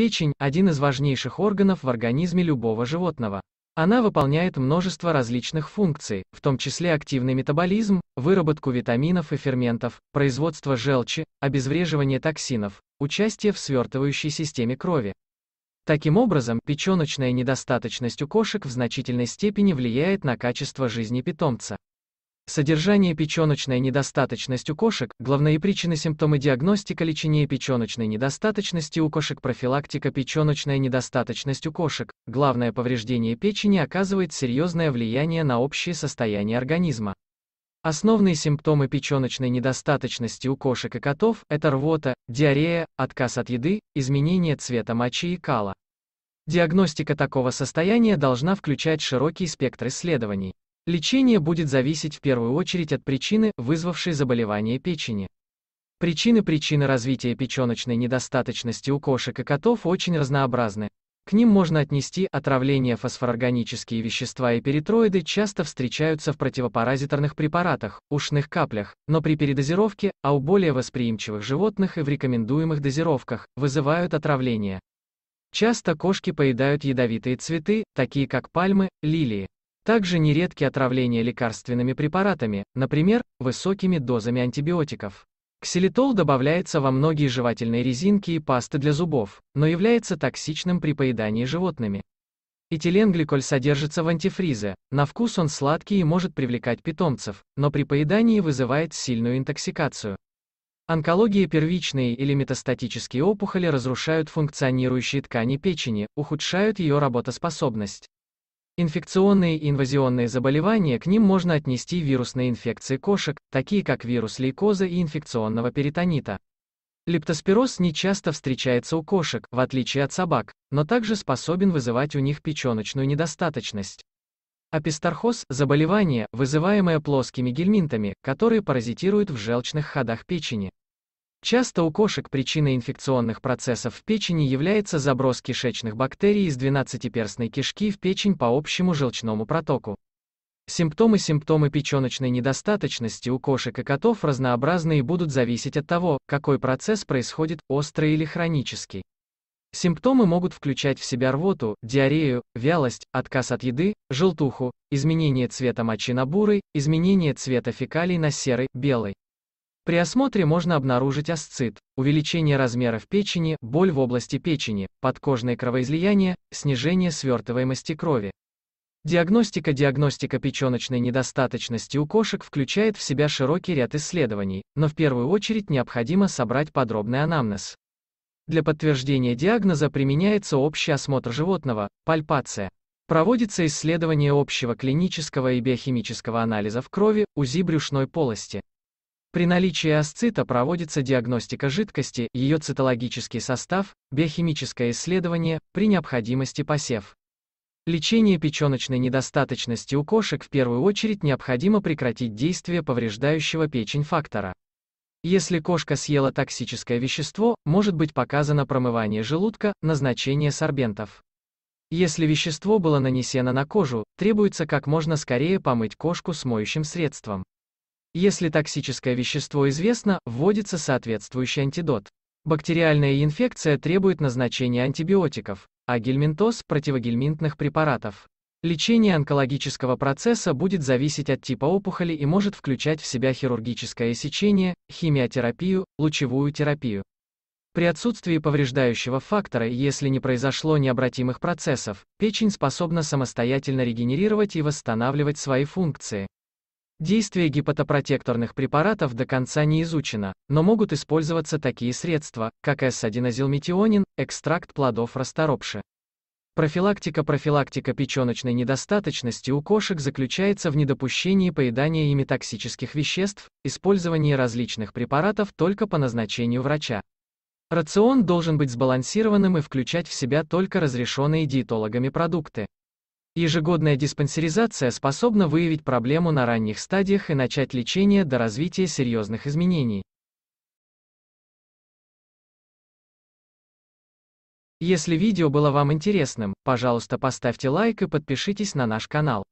Печень – один из важнейших органов в организме любого животного. Она выполняет множество различных функций, в том числе активный метаболизм, выработку витаминов и ферментов, производство желчи, обезвреживание токсинов, участие в свертывающей системе крови. Таким образом, печеночная недостаточность у кошек в значительной степени влияет на качество жизни питомца. Содержание печеночная недостаточности у кошек – главные причины симптомы диагностика лечения печеночной недостаточности у кошек профилактика печеночная недостаточности у кошек. Главное повреждение печени оказывает серьезное влияние на общее состояние организма. Основные симптомы печеночной недостаточности у кошек и котов – это рвота, диарея, отказ от еды, изменение цвета мочи и кала. Диагностика такого состояния должна включать широкий спектр исследований. Лечение будет зависеть в первую очередь от причины, вызвавшей заболевание печени. Причины причины развития печеночной недостаточности у кошек и котов очень разнообразны. К ним можно отнести отравление фосфорорганические вещества и перитроиды часто встречаются в противопаразиторных препаратах, ушных каплях, но при передозировке, а у более восприимчивых животных и в рекомендуемых дозировках, вызывают отравление. Часто кошки поедают ядовитые цветы, такие как пальмы, лилии. Также нередки отравления лекарственными препаратами, например, высокими дозами антибиотиков. Ксилитол добавляется во многие жевательные резинки и пасты для зубов, но является токсичным при поедании животными. Этиленгликоль содержится в антифризе, на вкус он сладкий и может привлекать питомцев, но при поедании вызывает сильную интоксикацию. Онкология первичные или метастатические опухоли разрушают функционирующие ткани печени, ухудшают ее работоспособность. Инфекционные и инвазионные заболевания к ним можно отнести вирусные инфекции кошек, такие как вирус лейкоза и инфекционного перитонита. Лептоспироз не часто встречается у кошек, в отличие от собак, но также способен вызывать у них печеночную недостаточность. Апистархоз – заболевание, вызываемое плоскими гельминтами, которые паразитируют в желчных ходах печени. Часто у кошек причиной инфекционных процессов в печени является заброс кишечных бактерий из 12-перстной кишки в печень по общему желчному протоку. Симптомы Симптомы печеночной недостаточности у кошек и котов разнообразные будут зависеть от того, какой процесс происходит, острый или хронический. Симптомы могут включать в себя рвоту, диарею, вялость, отказ от еды, желтуху, изменение цвета мочи на бурый, изменение цвета фекалий на серый, белый. При осмотре можно обнаружить асцит, увеличение размеров печени, боль в области печени, подкожное кровоизлияние, снижение свертываемости крови. Диагностика Диагностика печеночной недостаточности у кошек включает в себя широкий ряд исследований, но в первую очередь необходимо собрать подробный анамнез. Для подтверждения диагноза применяется общий осмотр животного, пальпация. Проводится исследование общего клинического и биохимического анализа в крови, УЗИ брюшной полости. При наличии асцита проводится диагностика жидкости, ее цитологический состав, биохимическое исследование, при необходимости посев. Лечение печеночной недостаточности у кошек в первую очередь необходимо прекратить действие повреждающего печень фактора. Если кошка съела токсическое вещество, может быть показано промывание желудка, назначение сорбентов. Если вещество было нанесено на кожу, требуется как можно скорее помыть кошку с моющим средством. Если токсическое вещество известно, вводится соответствующий антидот. Бактериальная инфекция требует назначения антибиотиков, а гельминтоз – противогельминтных препаратов. Лечение онкологического процесса будет зависеть от типа опухоли и может включать в себя хирургическое сечение, химиотерапию, лучевую терапию. При отсутствии повреждающего фактора, если не произошло необратимых процессов, печень способна самостоятельно регенерировать и восстанавливать свои функции. Действие гепатопротекторных препаратов до конца не изучено, но могут использоваться такие средства, как S1-азилметионин, экстракт плодов расторопши. Профилактика Профилактика печеночной недостаточности у кошек заключается в недопущении поедания ими токсических веществ, использовании различных препаратов только по назначению врача. Рацион должен быть сбалансированным и включать в себя только разрешенные диетологами продукты. Ежегодная диспансеризация способна выявить проблему на ранних стадиях и начать лечение до развития серьезных изменений. Если видео было вам интересным, пожалуйста поставьте лайк и подпишитесь на наш канал.